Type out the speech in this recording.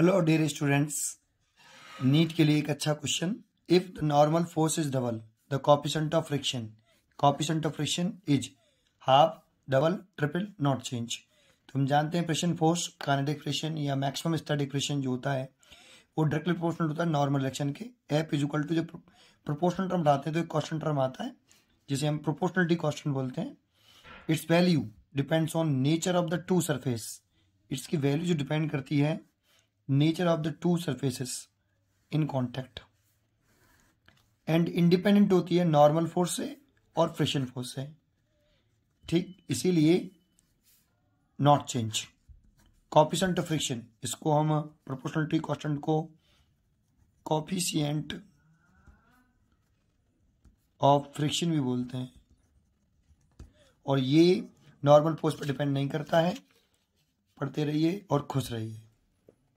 hello dear students NEET के लिए एक अच्छा question if the normal force is double the coefficient of friction coefficient of friction is half double triple not change तो हम जानते हैं फ्रिक्शन फोर्स कानेटिक फ्रिक्शन या maximum static friction जो होता है वो डायरेक्टली प्रोपोर्शनल होता है नॉर्मल रिएक्शन के एफ इज इक्वल टू जो प्रोपोर्शनल टर्म डालते हैं तो एक कॉन्स्टेंट टर्म आता है जिसे हम प्रोपोर्शनलिटी कॉन्स्टेंट बोलते हैं its value depends on nature of the two surface its की वैल्यू जो डिपेंड करती है nature of the two surfaces in contact and independent होती है नॉर्मल फोर्स से और फ्रिक्शन फोर्स से ठीक इसीलिए not change coefficient of friction इसको हम प्रोपोर्शनलिटी कॉन्स्टेंट को कॉफिशियंट ऑफ फ्रिक्शन भी बोलते हैं और ये नॉर्मल फोर्स पर डिपेंड नहीं करता है पढ़ते रहिए और खुश रहिए